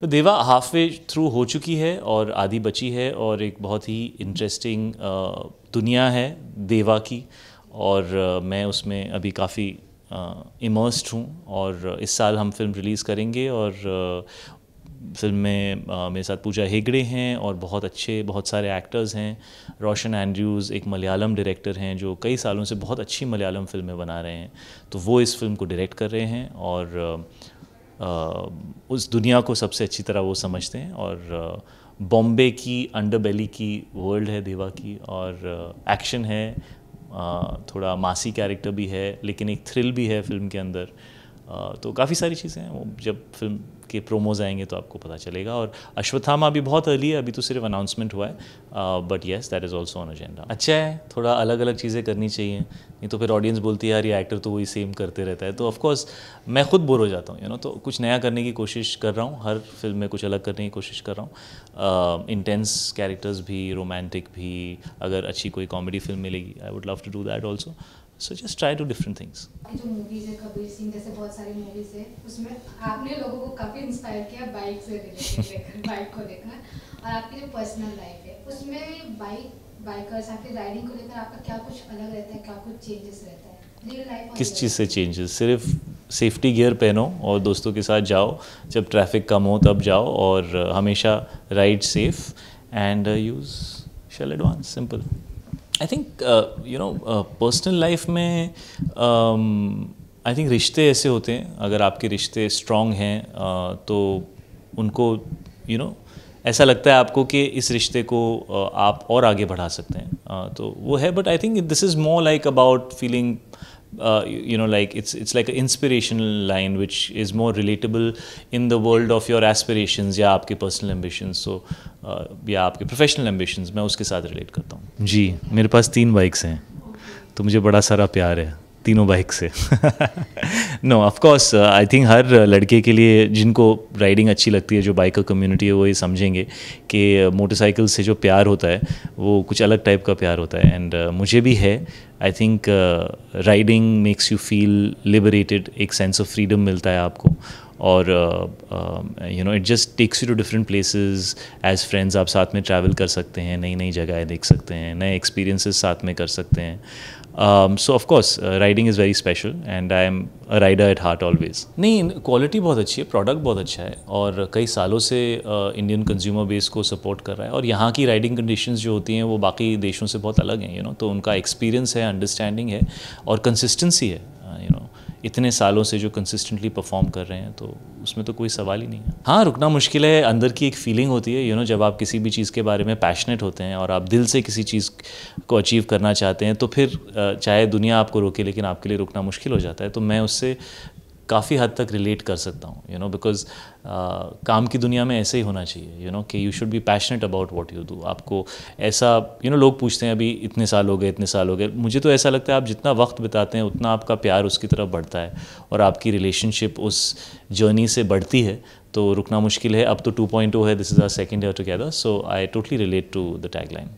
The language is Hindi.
तो देवा हाफ वे थ्रू हो चुकी है और आधी बची है और एक बहुत ही इंटरेस्टिंग दुनिया है देवा की और मैं उसमें अभी काफ़ी इमर्स्ड हूँ और इस साल हम फिल्म रिलीज़ करेंगे और फिल्म में मेरे साथ पूजा हेगड़े हैं और बहुत अच्छे बहुत सारे एक्टर्स हैं रोशन एंड्रयूज़ एक मलयालम डायरेक्टर हैं जो कई सालों से बहुत अच्छी मलयालम फिल्में बना रहे हैं तो वो इस फिल्म को डायरेक्ट कर रहे हैं और उस दुनिया को सबसे अच्छी तरह वो समझते हैं और बॉम्बे की अंडरबेली की वर्ल्ड है देवा की और एक्शन है थोड़ा मासी कैरेक्टर भी है लेकिन एक थ्रिल भी है फिल्म के अंदर तो काफ़ी सारी चीज़ें हैं जब फिल्म के प्रोमोज आएंगे तो आपको पता चलेगा और अश्वत्थामा अभी बहुत अर्ली है अभी तो सिर्फ अनाउंसमेंट हुआ है but yes that is also on agenda अच्छा है थोड़ा अलग अलग चीज़ें करनी चाहिए नहीं तो फिर ऑडियंस बोलती है यार ये एक्टर तो वही सेम करते रहता है तो ऑफकोर्स मैं खुद बोर हो जाता हूँ यू नो तो कुछ नया करने की कोशिश कर रहा हूँ हर फिल्म में कुछ अलग करने की कोशिश कर रहा हूँ इंटेंस कैरेक्टर्स भी रोमांटिक भी अगर अच्छी कोई कॉमेडी फिल्म मिलेगी I would love to do that also so just try to different things जो मूवीज है कबीर सिंह जैसे बहुत सारी मूवीज है उसमें आपने लोगों को काफी इंस्पायर किया बाइक से रिलेटेड बाइक को लेकर और आपकी जो पर्सनल लाइफ है उसमें बाइक बाइकर्स आपकी राइडिंग को लेकर आपका क्या कुछ अलग रहता है क्या कुछ चेंजेस रहता है किस चीज़ से चेंजेस सिर्फ सेफ्टी गियर पहनो और दोस्तों के साथ जाओ जब ट्रैफिक कम हो तब जाओ और हमेशा ride safe and use Shell Advance simple I think you know personal life में आई um, थिंक रिश्ते ऐसे होते हैं अगर आपके रिश्ते स्ट्रॉन्ग हैं uh, तो उनको यू you नो know, ऐसा लगता है आपको कि इस रिश्ते को uh, आप और आगे बढ़ा सकते हैं uh, तो वो है but I think this is more like about feeling uh, you know like it's it's like an inspirational line which is more relatable in the world of your aspirations या आपके personal ambitions so uh, या आपके professional ambitions मैं उसके साथ relate करता हूँ जी मेरे पास तीन bikes हैं तो मुझे बड़ा सारा प्यार है तीनों बाइक से नो ऑफकोर्स आई थिंक हर uh, लड़के के लिए जिनको राइडिंग अच्छी लगती है जो बाइकर कम्युनिटी है वो ये समझेंगे कि मोटरसाइकिल uh, से जो प्यार होता है वो कुछ अलग टाइप का प्यार होता है एंड uh, मुझे भी है I think riding makes you feel liberated एक सेंस ऑफ फ्रीडम मिलता है आपको और you know it just takes you to different places as friends आप साथ में ट्रैवल कर सकते हैं नई नई जगहें देख सकते हैं नए एक्सपीरियंसेस साथ में कर सकते हैं Um, so of course uh, riding is very special and I am a rider at heart always. नहीं क्वालिटी बहुत अच्छी है प्रोडक्ट बहुत अच्छा है और कई सालों से इंडियन कंज्यूमर बेस को सपोर्ट कर रहा है और यहाँ की राइडिंग कंडीशंस जो होती हैं वो बाकी देशों से बहुत अलग हैं यू नो तो उनका एक्सपीरियंस है अंडरस्टैंडिंग है और कंसिस्टेंसी है यू uh, नो इतने सालों से जो कंसिस्टेंटली परफॉर्म कर रहे हैं तो उसमें तो कोई सवाल ही नहीं है हाँ रुकना मुश्किल है अंदर की एक फीलिंग होती है यू you नो know, जब आप किसी भी चीज़ के बारे में पैशनेट होते हैं और आप दिल से किसी चीज़ को अचीव करना चाहते हैं तो फिर चाहे दुनिया आपको रोके लेकिन आपके लिए रुकना मुश्किल हो जाता है तो मैं उससे काफ़ी हद तक रिलेट कर सकता हूँ यू नो बिकॉज काम की दुनिया में ऐसे ही होना चाहिए यू नो कि you should be passionate about what you do आपको ऐसा यू you नो know, लोग पूछते हैं अभी इतने साल हो गए इतने साल हो गए मुझे तो ऐसा लगता है आप जितना वक्त बिताते हैं उतना आपका प्यार उसकी तरफ बढ़ता है और आपकी रिलेशनशिप उस जर्नी से बढ़ती है तो रुकना मुश्किल है अब तो टू पॉइंट टू है this is our second year together so I totally relate to the tag line